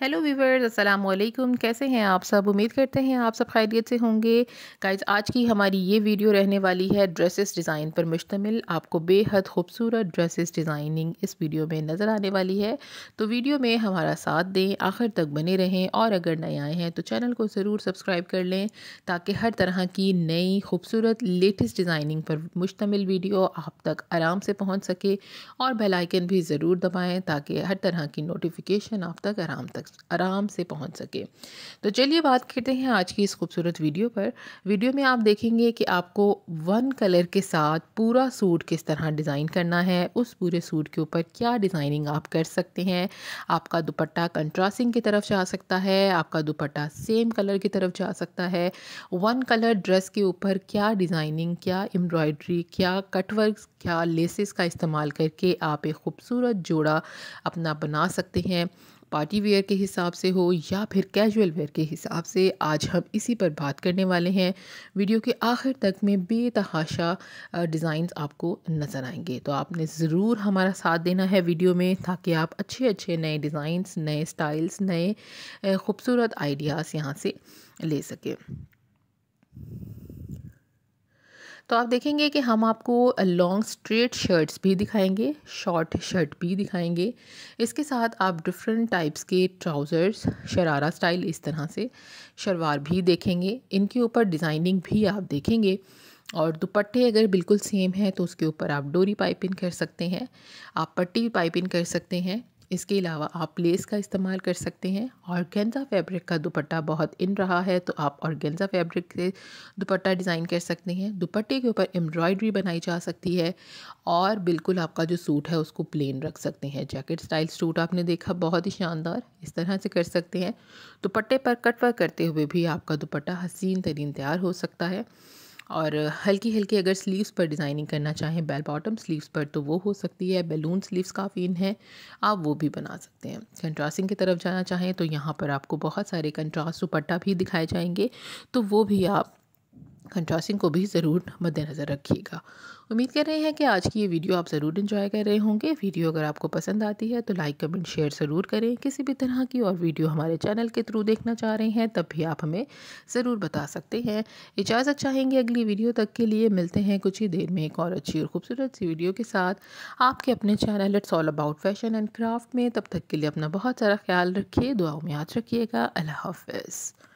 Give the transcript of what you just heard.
hello viewers अस्सलाम वालेकुम कैसे हैं आप सब उम्मीद करते हैं आप सब खैरियत से होंगे गाइज आज की हमारी ये वीडियो रहने वाली है ड्रेसेस डिज़ाइन पर मुश्तमिल आपको बेहद खूबसूरत ड्रेसेस डिज़ाइनिंग इस वीडियो में नज़र आने वाली है तो वीडियो में हमारा साथ दें आखिर तक बने रहें और अगर नए आए हैं तो चैनल को ज़रूर सब्सक्राइब कर लें ताकि हर तरह की नई खूबसूरत लेटेस्ट डिज़ाइनिंग पर मुश्तमिल वीडियो आप तक आराम से पहुँच सके और बेलाइकन भी ज़रूर दबाएँ ताकि हर तरह की नोटिफिकेशन आप तक आराम तक आराम से पहुंच सके तो चलिए बात करते हैं आज की इस खूबसूरत वीडियो पर वीडियो में आप देखेंगे कि आपको वन कलर के साथ पूरा सूट किस तरह डिज़ाइन करना है उस पूरे सूट के ऊपर क्या डिज़ाइनिंग आप कर सकते हैं आपका दुपट्टा कंट्रास्टिंग की तरफ जा सकता है आपका दुपट्टा सेम कलर की तरफ जा सकता है वन कलर ड्रेस के ऊपर क्या डिज़ाइनिंग क्या एम्ब्रॉयड्री क्या कटवर्क क्या लेसेस का इस्तेमाल करके आप एक खूबसूरत जोड़ा अपना बना सकते हैं पार्टी वेयर के हिसाब से हो या फिर कैजुअल वेयर के हिसाब से आज हम इसी पर बात करने वाले हैं वीडियो के आखिर तक में बेतहाशा डिज़ाइंस आपको नज़र आएंगे तो आपने ज़रूर हमारा साथ देना है वीडियो में ताकि आप अच्छे अच्छे नए डिज़ाइंस नए स्टाइल्स नए खूबसूरत आइडियाज़ यहाँ से ले सकें तो आप देखेंगे कि हम आपको लॉन्ग स्ट्रेट शर्ट्स भी दिखाएंगे शॉर्ट शर्ट भी दिखाएंगे इसके साथ आप डिफरेंट टाइप्स के ट्राउज़र्स शरारा स्टाइल इस तरह से शलवार भी देखेंगे इनके ऊपर डिज़ाइनिंग भी आप देखेंगे और दुपट्टे अगर बिल्कुल सेम है तो उसके ऊपर आप डोरी पाइपिंग कर सकते हैं आप पट्टी भी पाइपिंग कर सकते हैं इसके अलावा आप लेस का इस्तेमाल कर सकते हैं गेंजा फैब्रिक का दुपट्टा बहुत इन रहा है तो आप गेंजा फैब्रिक से दुपट्टा डिज़ाइन कर सकते हैं दुपट्टे के ऊपर एम्ब्रॉयडरी बनाई जा सकती है और बिल्कुल आपका जो सूट है उसको प्लेन रख सकते हैं जैकेट स्टाइल सूट आपने देखा बहुत ही शानदार इस तरह से कर सकते हैं दुपट्टे पर कटवर करते हुए भी आपका दुपट्टा हसीन तरीन तैयार हो सकता है और हल्की हल्की अगर स्लीव्स पर डिज़ाइनिंग करना चाहें बेल बॉटम स्लीव्स पर तो वो हो सकती है बैलून स्लीव्स काफ़ी इन हैं आप वो भी बना सकते हैं कंट्रास्टिंग की तरफ जाना चाहें तो यहाँ पर आपको बहुत सारे कंट्रास्ट दुपट्टा भी दिखाए जाएंगे तो वो भी आप कंट्रास्टिंग को भी ज़रूर मद्देनज़र रखिएगा उम्मीद कर रहे हैं कि आज की ये वीडियो आप ज़रूर इन्जॉय कर रहे होंगे वीडियो अगर आपको पसंद आती है तो लाइक कमेंट शेयर ज़रूर करें किसी भी तरह की और वीडियो हमारे चैनल के थ्रू देखना चाह रहे हैं तब भी आप हमें ज़रूर बता सकते हैं इजाज़त चाहेंगे अगली वीडियो तक के लिए मिलते हैं कुछ ही देर में एक और अच्छी और खूबसूरत सी वीडियो के साथ आपके अपने channel it's all about fashion and craft में तब तक के लिए अपना बहुत सारा ख्याल रखिए दुआओं में याद रखिएगा अल्लाह हाफ